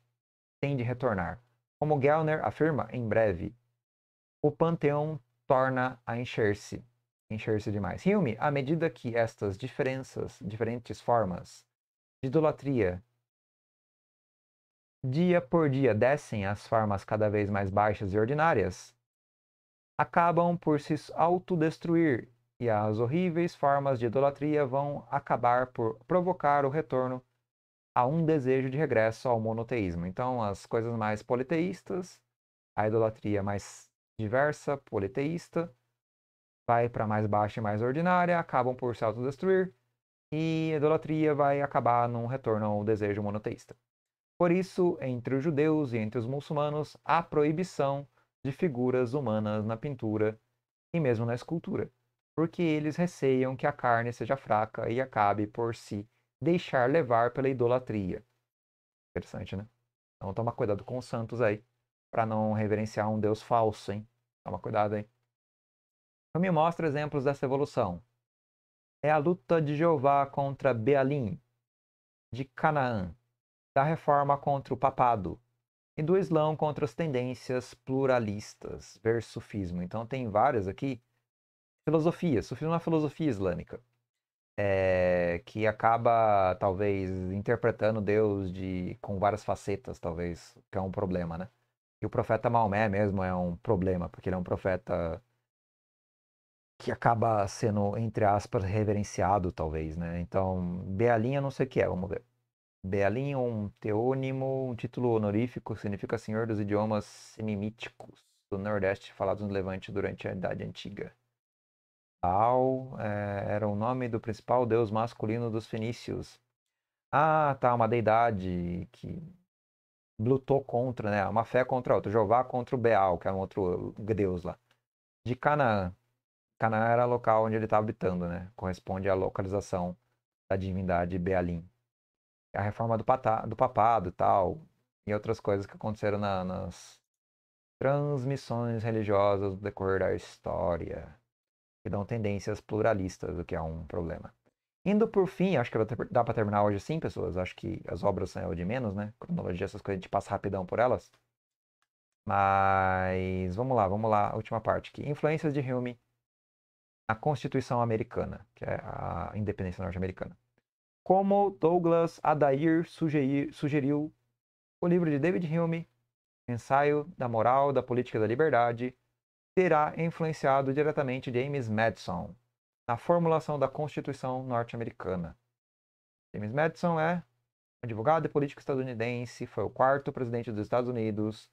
tende a retornar. Como Gellner afirma, em breve, o panteão torna a encher-se. Encher-se demais. Hume, à medida que estas diferenças, diferentes formas, de idolatria. Dia por dia descem às formas cada vez mais baixas e ordinárias. Acabam por se autodestruir e as horríveis formas de idolatria vão acabar por provocar o retorno a um desejo de regresso ao monoteísmo. Então, as coisas mais politeístas, a idolatria mais diversa, politeísta, vai para mais baixa e mais ordinária, acabam por se autodestruir e a idolatria vai acabar num retorno ao desejo monoteísta. Por isso, entre os judeus e entre os muçulmanos, há proibição de figuras humanas na pintura e mesmo na escultura, porque eles receiam que a carne seja fraca e acabe por se deixar levar pela idolatria. Interessante, né? Então toma cuidado com os santos aí, para não reverenciar um deus falso, hein? Toma cuidado aí. Então me mostra exemplos dessa evolução é a luta de Jeová contra Bealim, de Canaã, da reforma contra o papado e do Islã contra as tendências pluralistas, versus sufismo. Então tem várias aqui. Filosofia, sufismo é uma filosofia islâmica, é, que acaba talvez interpretando Deus de com várias facetas, talvez, que é um problema, né? E o profeta Maomé mesmo é um problema, porque ele é um profeta que acaba sendo, entre aspas, reverenciado, talvez, né? Então, Bealinha é não sei o que é, vamos ver. Bealinha, é um teônimo, um título honorífico, significa senhor dos idiomas semimíticos do Nordeste falados no Levante durante a Idade Antiga. Baal é, eh, era o nome do principal deus masculino dos fenícios. Ah, tá, uma deidade que lutou contra, né? Uma fé contra a outra. Jeová contra o Beal, que é um outro deus lá. De Canaã. Canaã era o local onde ele estava tá habitando, né? Corresponde à localização da divindade Bealim. A reforma do, patá, do papado e tal, e outras coisas que aconteceram na, nas transmissões religiosas do decorrer da história, que dão tendências pluralistas, o que é um problema. Indo por fim, acho que dá para terminar hoje sim, pessoas. Acho que as obras são de menos, né? Cronologia, essas coisas, a gente passa rapidão por elas. Mas vamos lá, vamos lá, última parte aqui. Influências de Hume a Constituição Americana, que é a independência norte-americana. Como Douglas Adair sugeriu, o livro de David Hume, Ensaio da Moral da Política da Liberdade, terá influenciado diretamente James Madison na formulação da Constituição norte-americana. James Madison é advogado e político estadunidense, foi o quarto presidente dos Estados Unidos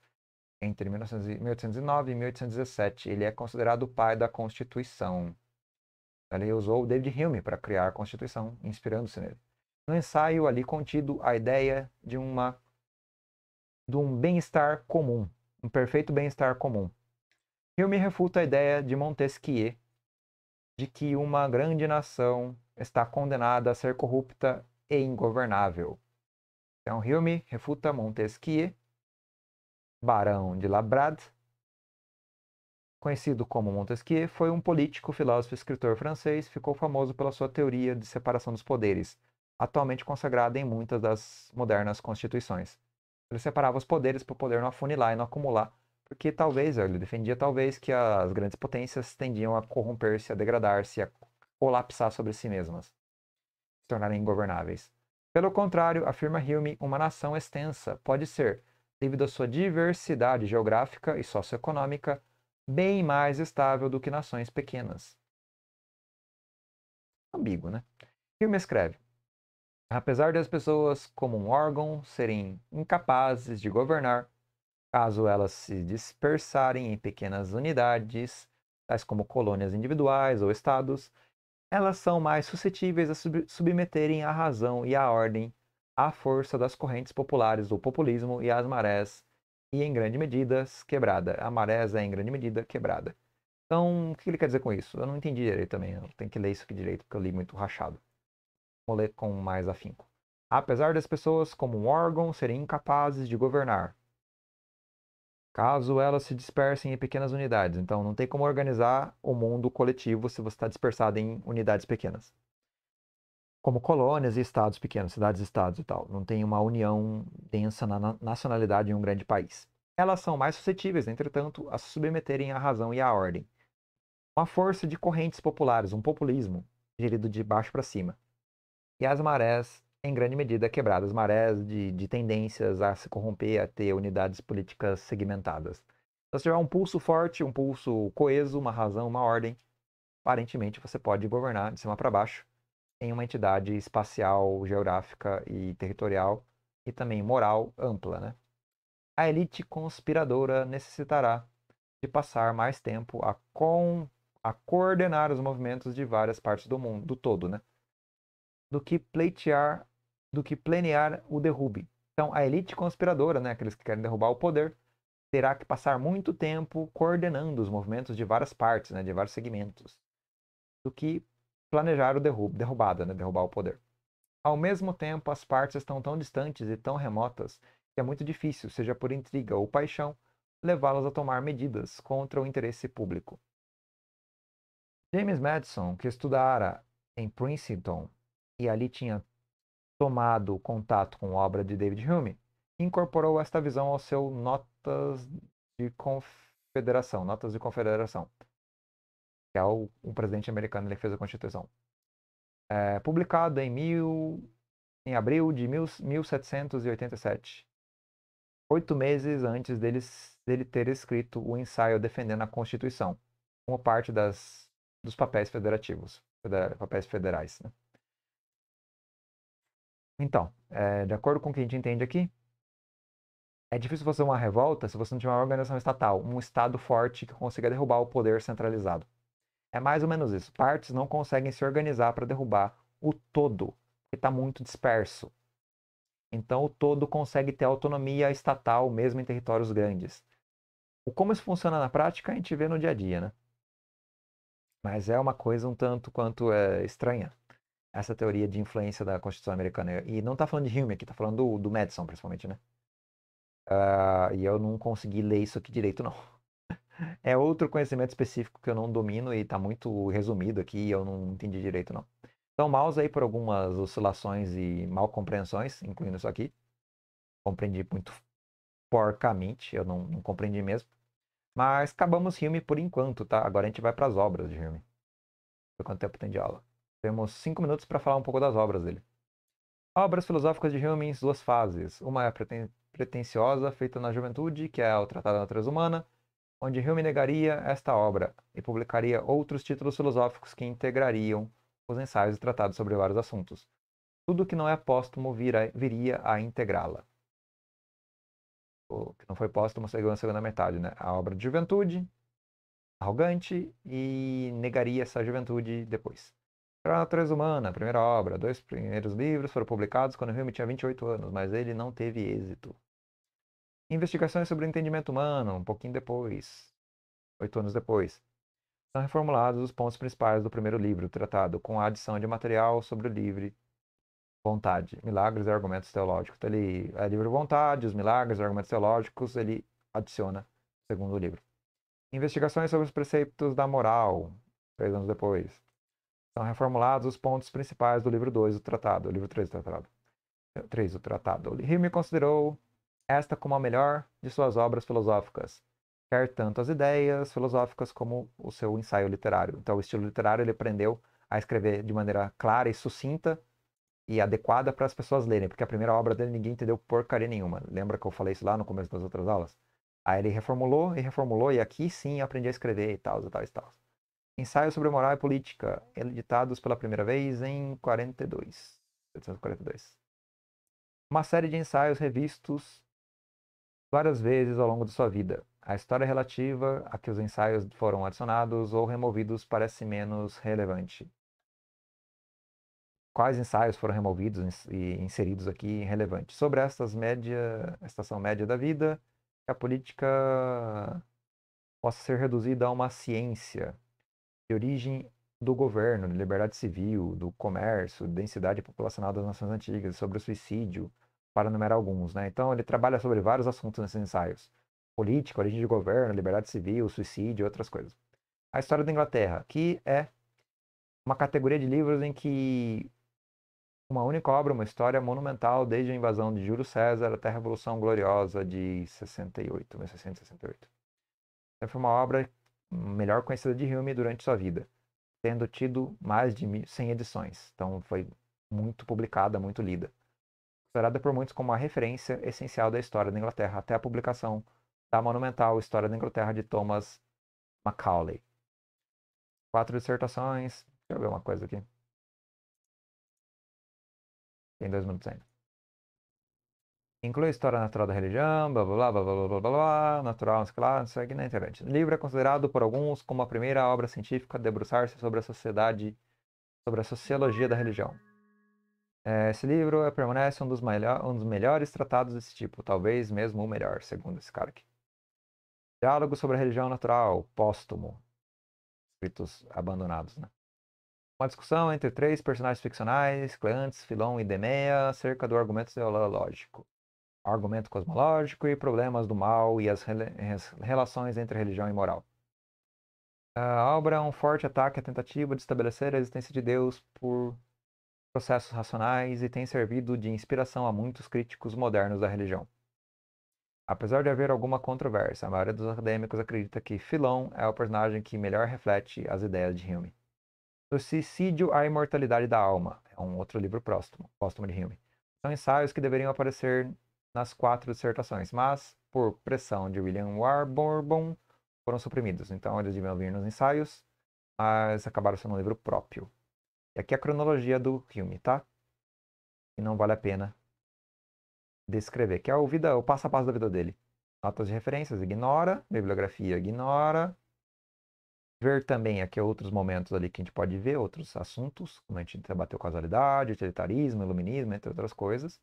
entre 1809 e 1817. Ele é considerado o pai da Constituição. Né, ele usou o David Hume para criar a Constituição, inspirando-se nele. No ensaio ali contido a ideia de uma de um bem-estar comum, um perfeito bem-estar comum. Hume refuta a ideia de Montesquieu de que uma grande nação está condenada a ser corrupta e ingovernável. Então Hume refuta Montesquieu, Barão de Labrade, Conhecido como Montesquieu, foi um político, filósofo e escritor francês, ficou famoso pela sua teoria de separação dos poderes, atualmente consagrada em muitas das modernas constituições. Ele separava os poderes para o poder não afunilar e não acumular, porque talvez, ele defendia talvez que as grandes potências tendiam a corromper-se, a degradar-se, a colapsar sobre si mesmas, se tornarem ingovernáveis. Pelo contrário, afirma Hume, uma nação extensa pode ser, devido à sua diversidade geográfica e socioeconômica, bem mais estável do que nações pequenas. Ambíguo, né? Firme escreve: Apesar das pessoas, como um órgão, serem incapazes de governar, caso elas se dispersarem em pequenas unidades, tais como colônias individuais ou estados, elas são mais suscetíveis a sub submeterem a razão e a ordem à força das correntes populares do populismo e às marés e em grande medida quebrada. A marés é em grande medida quebrada. Então, o que ele quer dizer com isso? Eu não entendi direito também. Eu tenho que ler isso aqui direito, porque eu li muito rachado. Vou ler com mais afinco. Apesar das pessoas, como um órgão, serem incapazes de governar, caso elas se dispersem em pequenas unidades. Então, não tem como organizar o mundo coletivo se você está dispersado em unidades pequenas como colônias e estados pequenos, cidades-estados e tal. Não tem uma união densa na nacionalidade em um grande país. Elas são mais suscetíveis, entretanto, a se submeterem à razão e à ordem. Uma força de correntes populares, um populismo, gerido de baixo para cima. E as marés, em grande medida, quebradas marés de, de tendências a se corromper, a ter unidades políticas segmentadas. Então, se tiver um pulso forte, um pulso coeso, uma razão, uma ordem, aparentemente você pode governar de cima para baixo em uma entidade espacial, geográfica e territorial e também moral ampla. Né? A elite conspiradora necessitará de passar mais tempo a, com, a coordenar os movimentos de várias partes do mundo, do todo, né? do que pleitear, do que planear o derrube. Então, a elite conspiradora, né, aqueles que querem derrubar o poder, terá que passar muito tempo coordenando os movimentos de várias partes, né, de vários segmentos, do que planejar o derrubo, derrubada, né? derrubar o poder. Ao mesmo tempo, as partes estão tão distantes e tão remotas que é muito difícil, seja por intriga ou paixão, levá-las a tomar medidas contra o interesse público. James Madison, que estudara em Princeton e ali tinha tomado contato com a obra de David Hume, incorporou esta visão ao seu Notas de Confederação, Notas de Confederação, que é o, um presidente americano ele fez a Constituição. É, publicado em, mil, em abril de mil, 1787, oito meses antes dele, dele ter escrito o ensaio defendendo a Constituição, como parte das, dos papéis federativos, papéis federais. Né? Então, é, de acordo com o que a gente entende aqui, é difícil fazer uma revolta se você não tiver uma organização estatal, um Estado forte que consiga derrubar o poder centralizado. É mais ou menos isso. Partes não conseguem se organizar para derrubar o todo, que está muito disperso. Então, o todo consegue ter autonomia estatal, mesmo em territórios grandes. O como isso funciona na prática, a gente vê no dia a dia, né? Mas é uma coisa um tanto quanto é, estranha, essa teoria de influência da Constituição americana. E não está falando de Hume aqui, está falando do, do Madison, principalmente, né? Uh, e eu não consegui ler isso aqui direito, não. É outro conhecimento específico que eu não domino e está muito resumido aqui, eu não entendi direito não. Então, mouse aí por algumas oscilações e mal compreensões, incluindo isso aqui. Compreendi muito porcamente, eu não, não compreendi mesmo. Mas acabamos Hume por enquanto, tá? Agora a gente vai para as obras de Hume. Por quanto tempo tem de aula? Temos cinco minutos para falar um pouco das obras dele. Obras filosóficas de Hume em duas fases. Uma é preten pretensiosa, feita na juventude, que é o Tratado da Natureza Humana, onde Hume negaria esta obra e publicaria outros títulos filosóficos que integrariam os ensaios e tratados sobre vários assuntos. Tudo que não é póstumo vira, viria a integrá-la. O que não foi póstumo seguiu na segunda metade, né? A obra de juventude, arrogante e negaria essa juventude depois. Para a natureza humana, primeira obra, dois primeiros livros foram publicados quando Hume tinha 28 anos, mas ele não teve êxito. Investigações sobre o entendimento humano, um pouquinho depois, oito anos depois. São reformulados os pontos principais do primeiro livro, tratado, com a adição de material sobre o livre Vontade, Milagres e Argumentos Teológicos. Então, ele é livro Vontade, os Milagres e Argumentos Teológicos, ele adiciona o segundo livro. Investigações sobre os preceitos da moral, três anos depois. São reformulados os pontos principais do livro 2 o tratado, o livro 3 do tratado. 3 o tratado. Hume considerou esta como a melhor de suas obras filosóficas, quer tanto as ideias filosóficas como o seu ensaio literário. Então, o estilo literário ele aprendeu a escrever de maneira clara e sucinta e adequada para as pessoas lerem, porque a primeira obra dele ninguém entendeu porcaria nenhuma. Lembra que eu falei isso lá no começo das outras aulas? Aí ele reformulou e reformulou, e aqui sim aprendi a escrever e tal, e tal, e tal. Ensaio sobre moral e política, editados pela primeira vez em 42, 1842. Uma série de ensaios revistos várias vezes ao longo de sua vida. A história relativa a que os ensaios foram adicionados ou removidos parece menos relevante. Quais ensaios foram removidos e inseridos aqui relevante? Sobre estas média, estação média da vida, que a política possa ser reduzida a uma ciência de origem do governo, de liberdade civil, do comércio, densidade populacional das nações antigas, sobre o suicídio, para enumerar alguns. Né? Então, ele trabalha sobre vários assuntos nesses ensaios: política, origem de governo, liberdade civil, suicídio e outras coisas. A História da Inglaterra, que é uma categoria de livros em que uma única obra, uma história monumental, desde a invasão de Júlio César até a Revolução Gloriosa de 68, 1668. Então, foi uma obra melhor conhecida de Hume durante sua vida, tendo tido mais de 100 edições. Então foi muito publicada, muito lida considerada por muitos como a referência essencial da história da Inglaterra, até a publicação da monumental História da Inglaterra de Thomas Macaulay. Quatro dissertações. Deixa eu ver uma coisa aqui. Tem dois minutos ainda. Inclui história natural da religião, blá blá blá blá blá blá blá, natural, não sei lá, não sei aqui na internet. O livro é considerado por alguns como a primeira obra científica a debruçar-se sobre a sociedade, sobre a sociologia da religião. Eh, esse livro eh, permanece um dos, um dos, melhores tratados desse tipo, talvez mesmo o melhor, segundo esse cara aqui. Diálogo sobre a religião natural, póstumo. Escritos abandonados, né? Uma discussão entre três personagens ficcionais, Cleantes, Filon e Demeia, acerca do argumento teológico, argumento cosmológico e problemas do mal e as, re as relações entre religião e moral. A obra é um forte ataque à tentativa de estabelecer a existência de Deus por processos racionais e tem servido de inspiração a muitos críticos modernos da religião. Apesar de haver alguma controvérsia, a maioria dos acadêmicos acredita que Filon é o personagem que melhor reflete as ideias de Hume. O Suicídio à Imortalidade da Alma é um outro livro próximo, póstumo de Hume. São ensaios que deveriam aparecer nas quatro dissertações, mas, por pressão de William Warburton, foram suprimidos. Então, eles deviam vir nos ensaios, mas acabaram sendo um livro próprio. Aqui é a cronologia do filme, tá? E não vale a pena descrever, que é o, vida, o passo a passo da vida dele. Notas de referências, ignora. Bibliografia, ignora. Ver também aqui é outros momentos ali que a gente pode ver, outros assuntos, como a gente debateu causalidade, utilitarismo, iluminismo, entre outras coisas.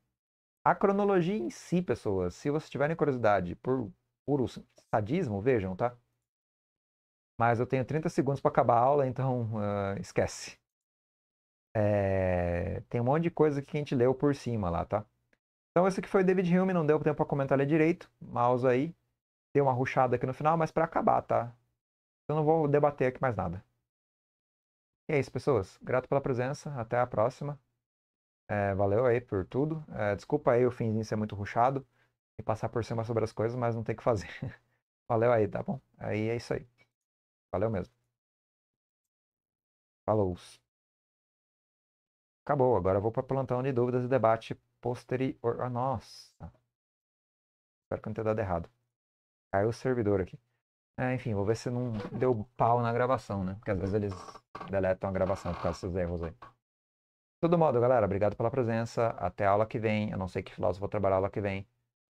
A cronologia em si, pessoas, se vocês tiverem curiosidade por puro sadismo, vejam, tá? Mas eu tenho 30 segundos para acabar a aula, então uh, esquece. É... Tem um monte de coisa que a gente leu por cima lá, tá? Então esse aqui foi David Hume, não deu tempo para comentar ele direito. Mouse aí. Deu uma ruchada aqui no final, mas para acabar, tá? Eu não vou debater aqui mais nada. E é isso, pessoas. Grato pela presença. Até a próxima. É, valeu aí por tudo. É, desculpa aí o finzinho ser muito ruchado e passar por cima sobre as coisas, mas não tem o que fazer. valeu aí, tá bom? Aí é isso aí. Valeu mesmo. Falou. Acabou, agora eu vou para o plantão de dúvidas e debate posterior. Ah, nossa! Espero que não tenha dado errado. Caiu o servidor aqui. É, enfim, vou ver se não deu pau na gravação, né? Porque às vezes eles deletam a gravação por causa desses erros aí. De todo modo, galera, obrigado pela presença. Até a aula que vem. Eu não sei que filósofo vou trabalhar a aula que vem.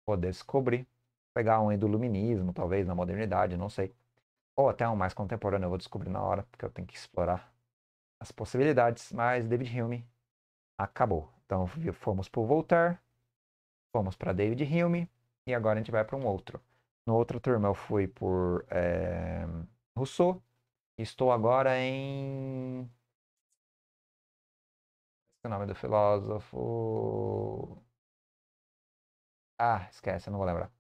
Vou descobrir. Pegar um aí do luminismo, talvez, na modernidade, não sei. Ou até um mais contemporâneo, eu vou descobrir na hora, porque eu tenho que explorar as possibilidades. Mas David Hume acabou. Então fomos por Voltaire fomos para David Hume e agora a gente vai para um outro. No outro turma eu fui por é, Rousseau. Estou agora em. é o nome do filósofo. Ah, esquece, não vou lembrar.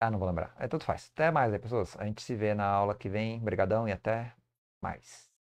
Ah, não vou lembrar. É, tudo faz. Até mais aí, pessoas. A gente se vê na aula que vem. Obrigadão e até mais.